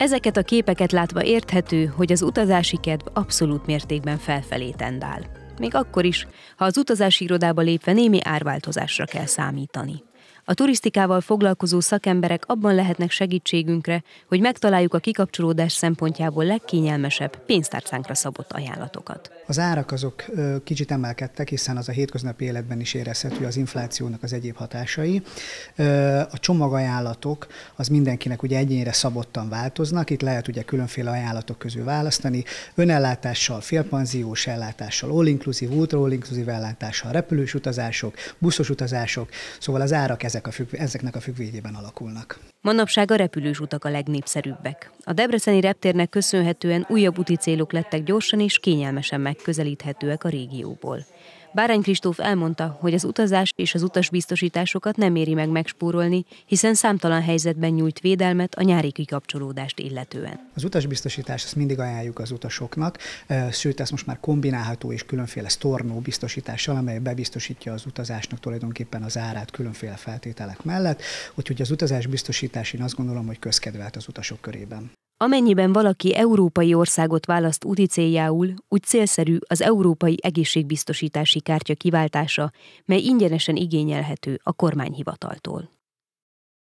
Ezeket a képeket látva érthető, hogy az utazási kedv abszolút mértékben felfelé tendál. Még akkor is, ha az utazási irodába lépve némi árváltozásra kell számítani. A turisztikával foglalkozó szakemberek abban lehetnek segítségünkre, hogy megtaláljuk a kikapcsolódás szempontjából legkényelmesebb, pénztárcánkra szabott ajánlatokat. Az árak azok kicsit emelkedtek, hiszen az a hétköznapi életben is érezhető az inflációnak az egyéb hatásai. A csomagajánlatok az mindenkinek ugye egyénre szabottan változnak, itt lehet ugye különféle ajánlatok közül választani, önellátással, félpanziós ellátással, all-inclusive, ultra-all-inclusive ellátással, repülős utazások, buszos utazások, szóval az árak ezek ezek a függ, ezeknek a függvényében alakulnak. Manapság a repülős utak a legnépszerűbbek. A Debreceni reptérnek köszönhetően újabb úti célok lettek gyorsan és kényelmesen megközelíthetőek a régióból. Bárány Kristóf elmondta, hogy az utazás és az utasbiztosításokat nem éri meg megspórolni, hiszen számtalan helyzetben nyújt védelmet a nyári kikapcsolódást illetően. Az utasbiztosítást azt mindig ajánljuk az utasoknak, sőt, ez most már kombinálható és különféle sztornó biztosítással, amely bebiztosítja az utazásnak tulajdonképpen az árát különféle feltételek feltételek mellett, úgyhogy az biztosítás én azt gondolom, hogy közkedvelt az utasok körében. Amennyiben valaki európai országot választ úti céljául, úgy célszerű az európai egészségbiztosítási kártya kiváltása, mely ingyenesen igényelhető a kormányhivataltól.